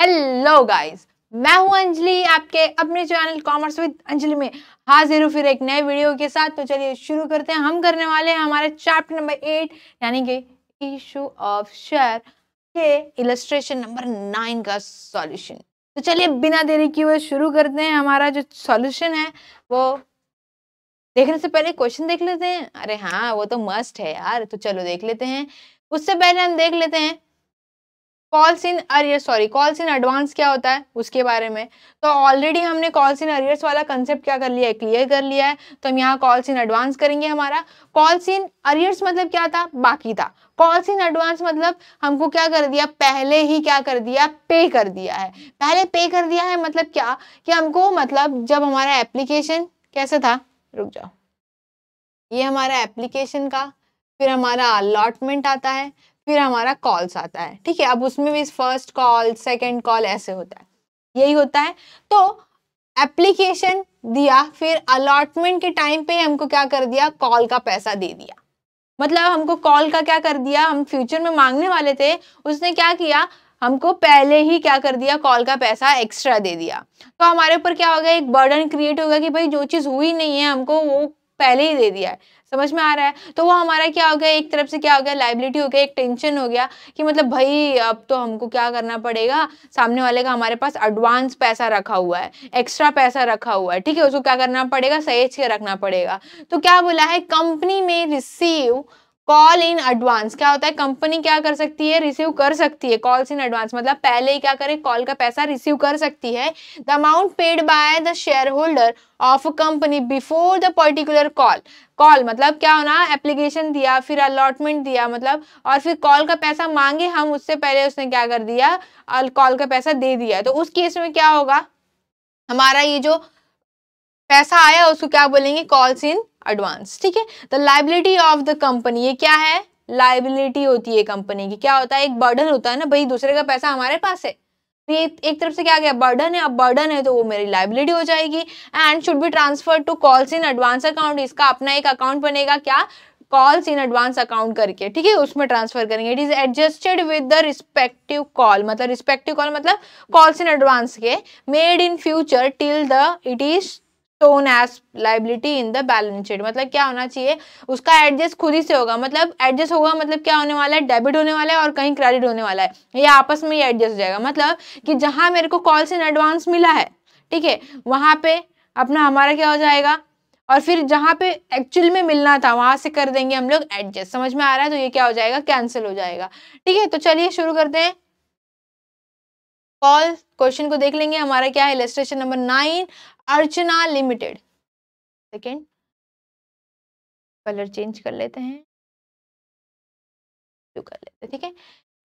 Hello guys मैं हूं अंजलि आपके अपने चैनल कॉमर्स विद अंजलि में हाजिर हूं फिर एक नए वीडियो के साथ तो चलिए शुरू करते हैं हम करने वाले हैं हमारे चैप्टर नंबर एट यानी कि इशू ऑफ शेयर के इलस्ट्रेशन नंबर नाइन का सॉल्यूशन तो चलिए बिना देरी किए वो शुरू करते हैं हमारा जो सॉल्यूशन है वो देखने से पहले क्वेश्चन देख लेते हैं अरे हाँ वो तो मस्ट है यार तो चलो देख लेते हैं उससे पहले हम देख लेते हैं calls in arrear sorry calls in advance क्या होता है उसके बारे में तो ऑलरेडी हमने कॉल्स इन अरियर्स वाला कंसेप्ट क्या कर लिया है क्लियर कर लिया है तो हम यहाँ कॉल्स इन एडवांस करेंगे हमारा कॉल्स इन अरियर्स मतलब क्या था बाकी था कॉल्स इन एडवांस मतलब हमको क्या कर दिया पहले ही क्या कर दिया पे कर दिया है पहले पे कर दिया है मतलब क्या कि हमको मतलब जब हमारा एप्लीकेशन कैसा था रुक जाओ ये हमारा एप्लीकेशन का फिर हमारा अलॉटमेंट आता है फिर हमारा कॉल्स आता है ठीक है अब उसमें भी फर्स्ट कॉल सेकेंड कॉल ऐसे होता है यही होता है तो एप्लीकेशन दिया फिर अलॉटमेंट के टाइम पे हमको क्या कर दिया कॉल का पैसा दे दिया मतलब हमको कॉल का क्या कर दिया हम फ्यूचर में मांगने वाले थे उसने क्या किया हमको पहले ही क्या कर दिया कॉल का पैसा एक्स्ट्रा दे दिया तो हमारे ऊपर क्या हो गया एक बर्डन क्रिएट हो गया कि भाई जो चीज़ हुई नहीं है हमको वो पहले ही दे दिया है समझ में आ रहा है तो वो हमारा क्या हो गया एक तरफ से क्या हो गया लाइबिलिटी हो गया एक टेंशन हो गया कि मतलब भाई अब तो हमको क्या करना पड़ेगा सामने वाले का हमारे पास एडवांस पैसा रखा हुआ है एक्स्ट्रा पैसा रखा हुआ है ठीक है उसको क्या करना पड़ेगा सहेज के रखना पड़ेगा तो क्या बोला है कंपनी में रिसीव कॉल इन एडवांस क्या होता है कंपनी क्या कर सकती है रिसीव कर सकती है कॉल्स इन एडवांस मतलब पहले ही क्या करे कॉल का पैसा रिसीव कर सकती है the amount paid by the share holder of a company before the particular call call मतलब क्या होना एप्लीकेशन दिया फिर अलॉटमेंट दिया मतलब और फिर कॉल का पैसा मांगे हम उससे पहले उसने क्या कर दिया कॉल का पैसा दे दिया तो उस केस में क्या होगा हमारा ये जो पैसा आया उसको क्या बोलेंगे कॉल्स इन एडवांस ठीक है the liability of the company ये क्या है लाइबिलिटी होती है कंपनी की क्या होता है एक बर्डन होता है ना भाई दूसरे का पैसा हमारे पास है तो ये एक तरफ से क्या गया बर्डन है अब बर्डन है तो वो मेरी लाइबिलिटी हो जाएगी and should be transfer to calls in advance account इसका अपना एक अकाउंट बनेगा क्या कॉल्स इन एडवांस अकाउंट करके ठीक है उसमें ट्रांसफर करेंगे it is adjusted with the respective call मतलब रिस्पेक्टिव कॉल मतलब कॉल्स इन एडवांस के made in future till the it is shown as liability in the balance sheet मतलब क्या होना चाहिए उसका एडजस्ट खुद ही से होगा मतलब एडजस्ट होगा मतलब क्या होने वाला है डेबिट होने वाला है और कहीं क्रेडिट होने वाला है ये आपस में ही एडजस्ट हो जाएगा मतलब कि जहाँ मेरे को कॉल्स इन एडवांस मिला है ठीक है वहाँ पे अपना हमारा क्या हो जाएगा और फिर जहाँ पे एक्चुअल में मिलना था वहाँ से कर देंगे हम लोग एडजस्ट समझ में आ रहा है तो ये क्या हो जाएगा कैंसिल हो जाएगा ठीक है तो चलिए शुरू करते हैं कॉल क्वेश्चन को देख लेंगे हमारा क्या है illustration number nine Archana limited second colour change कर लेते हैं कर लेते हैं ठीक है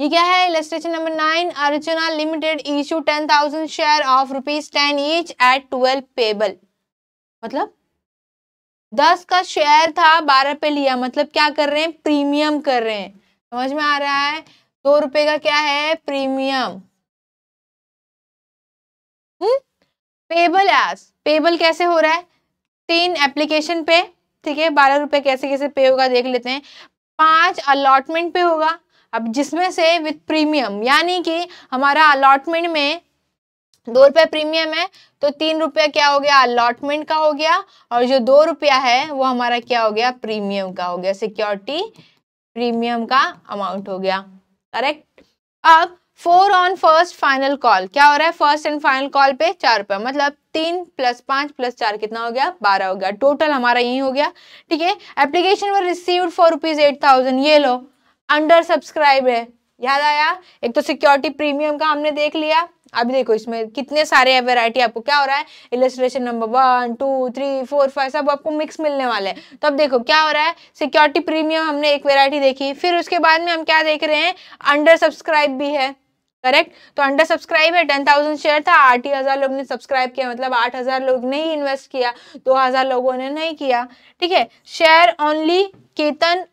ये क्या है illustration number nine Archana limited issue ten thousand share of rupees ten each at twelve payable मतलब दस का शेयर था बारह पे लिया मतलब क्या कर रहे हैं प्रीमियम कर रहे हैं समझ में आ रहा है दो रुपए का क्या है प्रीमियम पेबल एज पेबल कैसे हो रहा है तीन एप्लीकेशन पे ठीक है बारह रुपए कैसे कैसे पे होगा देख लेते हैं पांच अलॉटमेंट पे होगा अब जिसमें से विथ प्रीमियम यानी कि हमारा अलॉटमेंट में दो रुपये प्रीमियम है तो तीन रुपया क्या हो गया अलॉटमेंट का हो गया और जो दो रुपया है वो हमारा क्या हो गया प्रीमियम का हो गया सिक्योरिटी प्रीमियम का अमाउंट हो गया करेक्ट अब four on first final call क्या हो रहा है फर्स्ट एंड फाइनल कॉल पे चार रुपए मतलब तीन प्लस पाँच प्लस चार कितना हो गया बारह हो गया टोटल हमारा यही हो गया ठीक है application were received for rupees eight thousand ये लो अंडर सब्सक्राइब है याद आया एक तो सिक्योरिटी प्रीमियम का हमने देख लिया अभी देखो इसमें कितने सारे वेरायटी आपको क्या हो रहा है illustration number one two three four five सब आपको मिक्स मिलने वाले हैं तो अब देखो क्या हो रहा है सिक्योरिटी प्रीमियम हमने एक वेरायटी देखी फिर उसके बाद में हम क्या देख रहे हैं अंडर सब्सक्राइब भी है करेक्ट तो अंडर सब्सक्राइब है टेन थाउजेंड शेयर था आठ ही हज़ार लोग ने सब्सक्राइब किया मतलब आठ हज़ार लोग ने ही इन्वेस्ट किया दो हज़ार लोगों ने नहीं किया ठीक है share only Ketan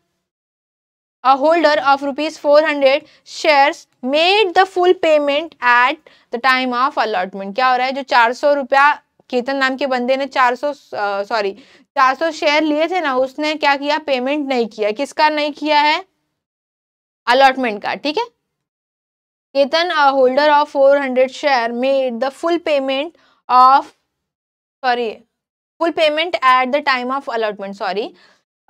a holder of rupees four hundred share made the full payment at the time of allotment क्या हो रहा है जो चार सौ रुपया केतन नाम के बंदे ने चार सौ सॉरी चार सौ शेयर लिए थे ना उसने क्या किया पेमेंट नहीं किया किसका नहीं किया है अलॉटमेंट का ठीक है Ketan a holder of 400 share, made the the payment of sorry sorry payment at the time of allotment. Sorry,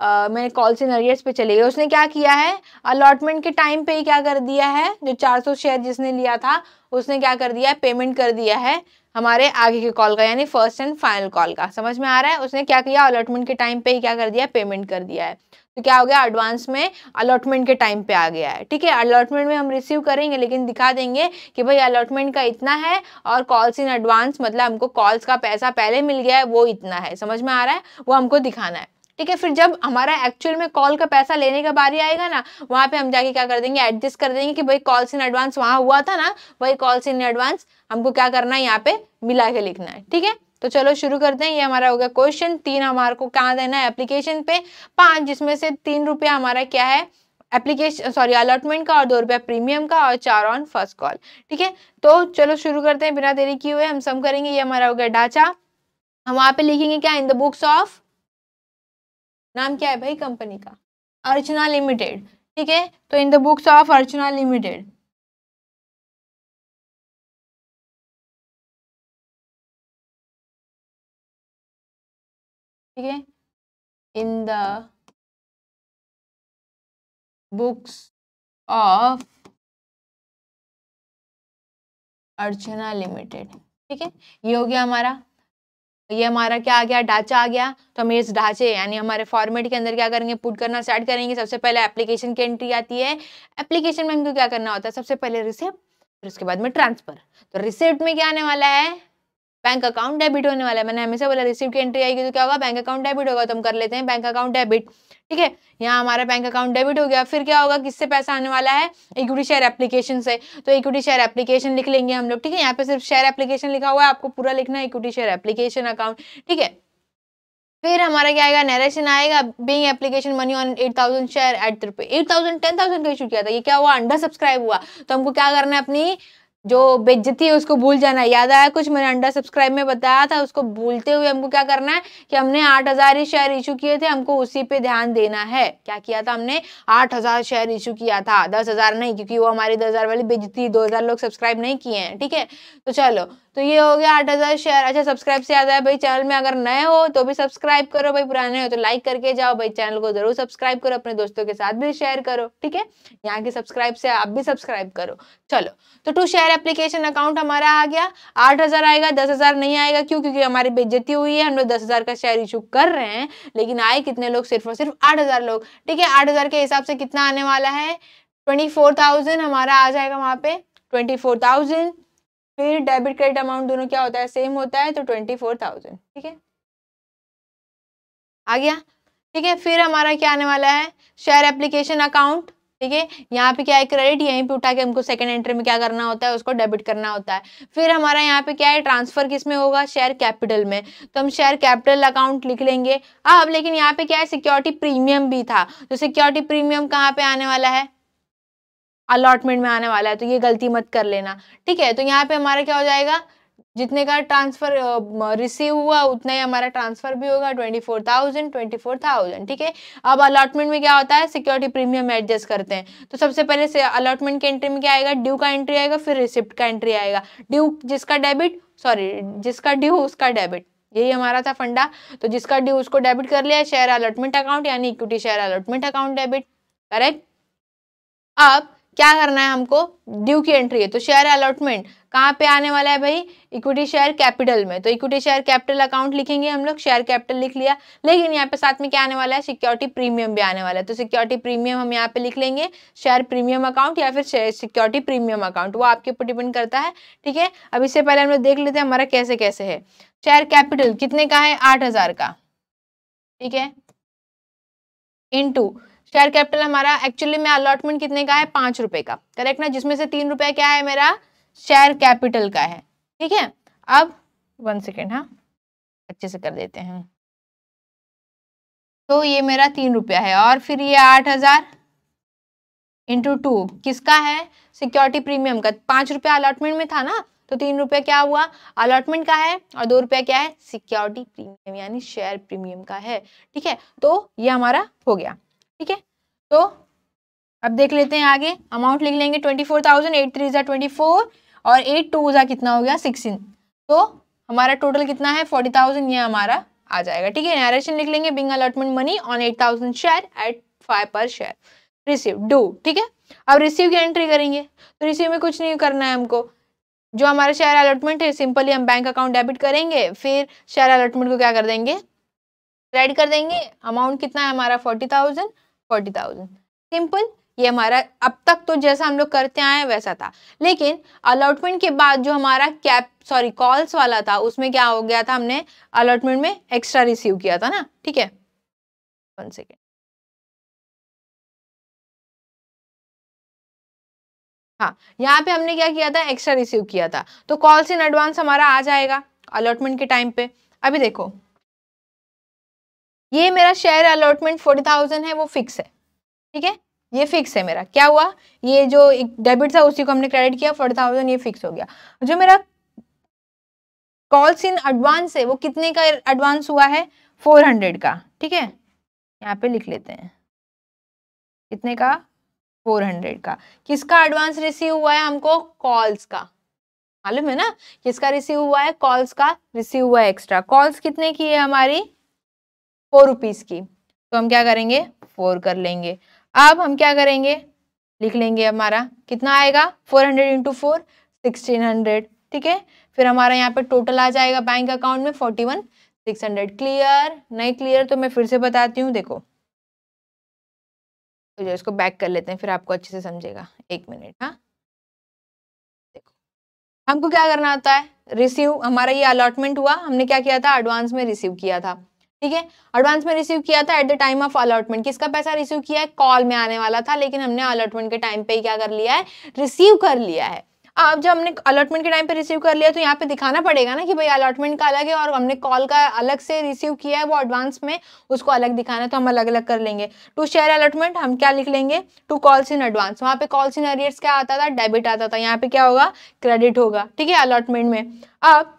मैंने कॉल इन पे चले गए उसने क्या किया है अलॉटमेंट के टाइम पे ही क्या कर दिया है जो 400 शेयर जिसने लिया था उसने क्या कर दिया है पेमेंट कर दिया है हमारे आगे के कॉल का यानी फर्स्ट एंड फाइनल कॉल का समझ में आ रहा है उसने क्या किया अलॉटमेंट के टाइम पे ही क्या कर दिया पेमेंट कर दिया है तो क्या हो गया एडवांस में अलॉटमेंट के टाइम पे आ गया है ठीक है अलॉटमेंट में हम रिसीव करेंगे लेकिन दिखा देंगे कि भाई अलॉटमेंट का इतना है और कॉल्स इन एडवांस मतलब हमको कॉल्स का पैसा पहले मिल गया है वो इतना है समझ में आ रहा है वो हमको दिखाना है ठीक है फिर जब हमारा एक्चुअल में कॉल का पैसा लेने का बारी आएगा ना वहाँ पे हम जाके क्या कर देंगे एडजस्ट कर देंगे कि भाई कॉल्स इन एडवांस वहाँ हुआ था ना वही कॉल्स इन एडवांस हमको क्या करना है यहाँ पे मिला के लिखना है ठीक है तो चलो शुरू करते हैं ये हमारा हो गया क्वेश्चन तीन हमारे को कहाँ देना है एप्लीकेशन पे पांच जिसमें से तीन रुपया हमारा क्या है एप्लीकेशन सॉरी अलॉटमेंट का और दो रुपया प्रीमियम का और चार ऑन फर्स्ट कॉल ठीक है तो चलो शुरू करते हैं बिना देरी किए हुए हम सम करेंगे ये हमारा हो गया ढांचा हम वहाँ पे लिखेंगे क्या इन द बुक्स ऑफ नाम क्या है भाई कंपनी का अर्चना लिमिटेड ठीक है तो in the books of Archana limited ठीक है in the books of Archana limited ठीक है ये हो गया हमारा ये हमारा क्या आ गया ढांचा आ गया तो हम इस ढांचे यानी हमारे फॉर्मेट के अंदर क्या करेंगे पुट करना स्टार्ट करेंगे सबसे पहले एप्लीकेशन की एंट्री आती है एप्लीकेशन में हमको क्या करना होता है सबसे पहले रिसिप्ट फिर उसके बाद में ट्रांसफर तो रिसिप्ट में क्या आने वाला है बैंक अकाउंट डेबिट होने वाला है मैंने हमेशा बोला रिसिप्ट की एंट्री आएगी तो क्या होगा बैंक अकाउंट डेबिट होगा तो हम कर लेते हैं बैंक अकाउंट डेबिट ठीक है यहाँ हमारा बैंक अकाउंट डेबिट हो गया फिर क्या होगा किससे पैसा आने वाला है इक्विटी शेयर एप्लीकेशन से तो इक्विटी शेयर एप्लीकेशन लिख लेंगे हम लोग ठीक है यहाँ पे सिर्फ शेयर एप्लीकेशन लिखा हुआ है आपको पूरा लिखना है इक्विटी शेयर एप्लीकेशन अकाउंट ठीक है फिर हमारा क्या आएगा नरेशन आएगा being application money on eight thousand share at रुपये एट थाउजेंड टेन थाउजेंड का इशू किया था ये क्या हुआ अंडर सब्सक्राइब हुआ तो हमको क्या करना है अपनी जो बेज्जती है उसको भूल जाना याद आया कुछ मैंने अंडर सब्सक्राइब में बताया था उसको भूलते हुए हमको क्या करना है कि हमने आठ हज़ार ही शेयर इशू किए थे हमको उसी पे ध्यान देना है क्या किया था हमने आठ हज़ार शेयर इशू किया था दस हज़ार नहीं क्योंकि वो हमारी दस हज़ार वाली बेजती दो हज़ार लोग सब्सक्राइब नहीं किए हैं ठीक है तो चलो तो ये हो गया आठ हज़ार शेयर अच्छा सब्सक्राइब से आता है भाई चैनल में अगर नए हो तो भी सब्सक्राइब करो भाई पुराने हो तो लाइक करके जाओ भाई चैनल को जरूर सब्सक्राइब करो अपने दोस्तों के साथ भी शेयर करो ठीक है यहाँ के सब्सक्राइब से आप भी सब्सक्राइब करो चलो तो टू शेयर एप्लीकेशन अकाउंट हमारा आ गया आठ हज़ार आएगा दस हज़ार नहीं आएगा क्यों क्योंकि हमारी बेज्जती हुई है हम लोग दस हज़ार का शेयर इशू कर रहे हैं लेकिन आए कितने लोग सिर्फ और सिर्फ आठ हज़ार लोग ठीक है आठ हज़ार के हिसाब से कितना आने वाला है ट्वेंटी फोर थाउजेंड हमारा आ जाएगा वहाँ पे ट्वेंटी फोर थाउजेंड फिर डेबिट क्रेडिट अमाउंट दोनों क्या होता है सेम होता है तो ट्वेंटी फोर थाउजेंड ठीक है आ गया ठीक है फिर हमारा क्या आने वाला है शेयर एप्लीकेशन अकाउंट ठीक है यहाँ पे क्या है क्रेडिट यहीं पे उठा के हमको सेकंड एंट्री में क्या करना होता है उसको डेबिट करना होता है फिर हमारा यहाँ पे क्या है ट्रांसफर किस में होगा शेयर कैपिटल में तो हम शेयर कैपिटल अकाउंट लिख लेंगे अब लेकिन यहाँ पे क्या है सिक्योरिटी प्रीमियम भी था तो सिक्योरिटी प्रीमियम कहाँ पे आने वाला है अलॉटमेंट में आने वाला है तो ये गलती मत कर लेना ठीक है तो यहाँ पे हमारा क्या हो जाएगा जितने का ट्रांसफर रिसीव हुआ उतना ही हमारा ट्रांसफर भी होगा twenty four thousand twenty four thousand ठीक है अब अलॉटमेंट में क्या होता है सिक्योरिटी प्रीमियम एडजस्ट करते हैं तो सबसे पहले से अलॉटमेंट की एंट्री में क्या आएगा ड्यू का एंट्री आएगा फिर रिसिप्ट का एंट्री आएगा ड्यू जिसका डेबिट सॉरी जिसका ड्यू उसका डेबिट यही हमारा था फंडा तो जिसका ड्यू उसको डेबिट कर लिया शेयर अलॉटमेंट अकाउंट यानी equity share allotment account debit correct अब क्या करना है हमको ड्यू की एंट्री है तो शेयर अलॉटमेंट कहाँ पे आने वाला है भाई इक्विटी शेयर कैपिटल में तो इक्विटी शेयर कैपिटल अकाउंट लिखेंगे हम लोग शेयर कैपिटल लिख लिया लेकिन यहाँ पे साथ में क्या आने वाला है सिक्योरिटी प्रीमियम भी आने वाला है तो सिक्योरिटी प्रीमियम हम यहाँ पे लिख लेंगे शेयर प्रीमियम अकाउंट या फिर सिक्योरिटी प्रीमियम अकाउंट वो आपके ऊपर डिपेंड करता है ठीक है अब इससे पहले हम लोग देख लेते हैं हमारा कैसे कैसे है शेयर कैपिटल कितने का है आठ का ठीक है इन टू शेयर कैपिटल हमारा एक्चुअली में अलॉटमेंट कितने का है पांच रुपये का करेक्ट ना जिसमें से तीन रुपए क्या है मेरा शेयर कैपिटल का है ठीक है अब वन सेकेंड हाँ अच्छे से कर देते हैं तो ये मेरा तीन रुपया है और फिर ये आठ हज़ार इंटू टू किसका है सिक्योरिटी प्रीमियम का पांच रुपया अलॉटमेंट में था ना तो तीन रुपया क्या हुआ अलॉटमेंट का है और दो रुपया क्या है सिक्योरिटी प्रीमियम यानी शेयर प्रीमियम का है ठीक है तो ये हमारा हो गया ठीक है तो अब देख लेते हैं आगे अमाउंट लिख लेंगे twenty four thousand eight three जै ट्वेंटी फोर और एट टू ज़ा कितना हो गया सिक्सटीन तो हमारा टोटल कितना है फोर्टी थाउजेंड ये हमारा आ जाएगा ठीक है नारेशन लिख लेंगे being allotment money on eight thousand share at five per share received due ठीक है अब रिसीव की एंट्री करेंगे तो रिसीव में कुछ नहीं करना है हमको जो हमारा शेयर अलॉटमेंट है सिंपली हम बैंक अकाउंट डेबिट करेंगे फिर शेयर अलॉटमेंट को क्या कर देंगे रेड कर देंगे अमाउंट कितना है हमारा forty thousand forty thousand simple ये हमारा अब तक तो जैसा हम लोग करते आए हैं वैसा था लेकिन अलॉटमेंट के बाद जो हमारा कैप सॉरी कॉल्स वाला था उसमें क्या हो गया था हमने अलॉटमेंट में एक्स्ट्रा रिसीव किया था ना ठीक है वन सेकेंड हाँ यहाँ पे हमने क्या किया था एक्स्ट्रा रिसीव किया था तो कॉल्स इन एडवांस हमारा आ जाएगा अलॉटमेंट के टाइम पे अभी देखो ये मेरा शेयर अलॉटमेंट फोर्टी थाउजेंड है वो फिक्स है ठीक है ये फिक्स है मेरा क्या हुआ ये जो एक डेबिट था उसी को हमने क्रेडिट किया फोर्टी थाउजेंड ये फिक्स हो गया जो मेरा कॉल्स इन एडवांस है वो कितने का एडवांस हुआ है फोर हंड्रेड का ठीक है यहाँ पे लिख लेते हैं कितने का फोर हंड्रेड का किसका एडवांस रिसीव हुआ है हमको कॉल्स का मालूम है ना किसका रिसीव हुआ है कॉल्स का रिसीव हुआ है एक्स्ट्रा कॉल्स कितने की है हमारी फोर रुपीज़ की तो हम क्या करेंगे फोर कर लेंगे अब हम क्या करेंगे लिख लेंगे हमारा कितना आएगा four hundred into four sixteen hundred ठीक है फिर हमारा यहाँ पे टोटल आ जाएगा बैंक अकाउंट में forty one six hundred clear नहीं क्लियर तो मैं फिर से बताती हूँ देखो तो जो इसको बैक कर लेते हैं फिर आपको अच्छे से समझेगा एक मिनट हाँ देखो हमको क्या करना आता है रिसीव हमारा ये अलॉटमेंट हुआ हमने क्या किया था एडवांस में रिसीव किया था ठीक है एडवांस में रिसीव किया था at the time of allotment किसका पैसा रिसीव किया है कॉल में आने वाला था लेकिन हमने अलॉटमेंट के टाइम पे ही क्या कर लिया है रिसीव कर लिया है अब जब हमने अलॉटमेंट के टाइम पे रिसीव कर लिया तो यहाँ पे दिखाना पड़ेगा ना कि भाई अलॉटमेंट का अलग है और हमने कॉल का अलग से रिसीव किया है वो एडवांस में उसको अलग दिखाना है तो हम अलग अलग कर लेंगे टू शेयर अलॉटमेंट हम क्या लिख लेंगे टू कॉल्स इन एडवांस वहाँ पे कॉल्स इन अरियर्स क्या आता था डेबिट आता था यहाँ पे क्या होगा क्रेडिट होगा ठीक है अलॉटमेंट में अब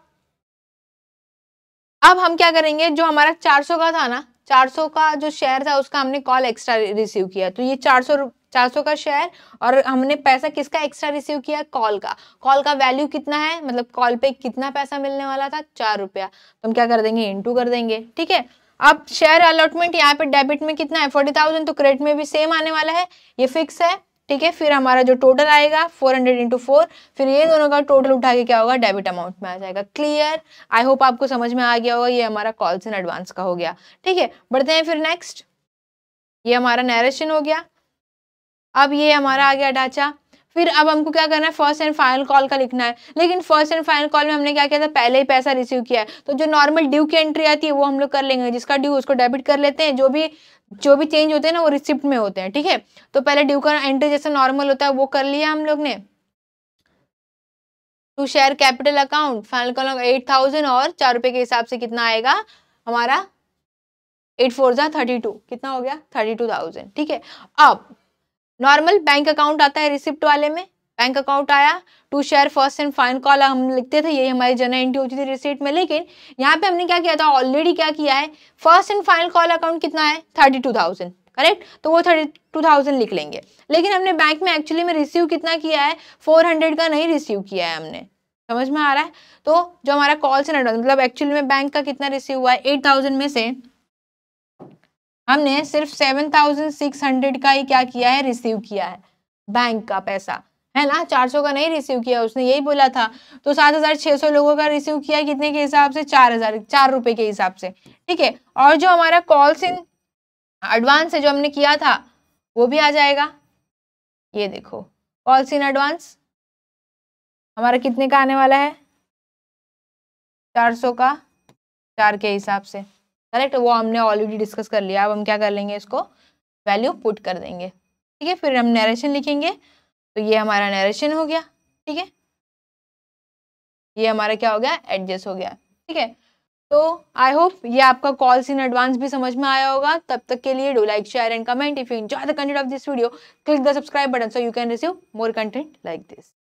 अब हम क्या करेंगे जो हमारा 400 का था ना 400 का जो शेयर था उसका हमने कॉल एक्स्ट्रा रिसीव किया तो ये 400 400 का शेयर और हमने पैसा किसका एक्स्ट्रा रिसीव किया कॉल का कॉल का वैल्यू कितना है मतलब कॉल पे कितना पैसा मिलने वाला था चार रुपया तो हम क्या कर देंगे इंटू कर देंगे ठीक है अब शेयर अलॉटमेंट यहाँ पे डेबिट में कितना है फोर्टी थाउजेंड तो क्रेडिट में भी सेम आने वाला है ये फिक्स है ठीक है फिर हमारा जो टोटल आएगा फोर हंड्रेड इंटू फोर फिर ये दोनों का टोटल उठा के क्या होगा डेबिट अमाउंट में आ जाएगा क्लियर आई होप आपको समझ में आ गया होगा ये हमारा कॉल्स इन एडवांस का हो गया ठीक है बढ़ते हैं फिर नेक्स्ट ये हमारा नैरेशन हो गया अब ये हमारा आ गया ढांचा फिर अब हमको क्या करना है फर्स्ट एंड फाइनल कॉल का लिखना है लेकिन फर्स्ट एंड फाइनल कॉल में हमने क्या किया था पहले ही पैसा रिसीव किया है तो जो नॉर्मल ड्यू की एंट्री आती है वो हम लोग कर लेंगे जिसका ड्यू उसको डेबिट कर लेते हैं जो भी जो भी चेंज होते हैं ना वो रिसिप्ट में होते हैं ठीक है तो पहले ड्यू का एंट्री जैसा नॉर्मल होता है वो कर लिया हम लोग ने to share capital account final call eight thousand और चार रुपये के हिसाब से कितना आएगा हमारा एट फोर ज़ा थर्टी टू कितना हो गया थर्टी टू थाउजेंड ठीक है अब नॉर्मल बैंक अकाउंट आता है रिसिप्ट वाले में बैंक अकाउंट आया to share first and final call हम लिखते थे यही हमारी जनरल एंट्री होती थी रिसिप्ट में लेकिन यहाँ पे हमने क्या किया था ऑलरेडी क्या किया है first and final call account कितना है थर्टी टू थाउजेंड करेक्ट तो वो थर्टी टू थाउजेंड लिख लेंगे लेकिन हमने बैंक में एक्चुअली में रिसीव कितना किया है फोर हंड्रेड का नहीं रिसीव किया है हमने समझ में आ रहा है तो जो हमारा कॉल से एडवांस मतलब एक्चुअली में बैंक का कितना रिसीव हुआ है एट थाउजेंड में से हमने सिर्फ सेवन थाउजेंड सिक्स हंड्रेड का ही क्या किया है रिसीव किया है बैंक का पैसा है ना चार सौ का नहीं रिसीव किया उसने यही बोला था तो सात हजार छः सौ लोगों का रिसीव किया कितने के हिसाब से चार हजार चार रुपये के हिसाब से ठीक है और जो हमारा कॉल्स इन एडवांस है जो हमने किया था वो भी आ जाएगा ये देखो कॉल्स इन एडवांस हमारा कितने का आने वाला है चार सौ का चार के हिसाब से करेक्ट वो हमने ऑलरेडी डिस्कस कर लिया अब हम क्या कर लेंगे इसको वैल्यू पुट कर देंगे ठीक है फिर हम नरेशन लिखेंगे तो ये हमारा नरेशन हो गया ठीक है ये हमारा क्या हो गया एडजस्ट हो गया ठीक है तो आई होप ये आपका कॉल्स इन एडवांस भी समझ में आया होगा तब तक के लिए do like share and comment if you enjoy the content of this video click the subscribe button so you can receive more content like this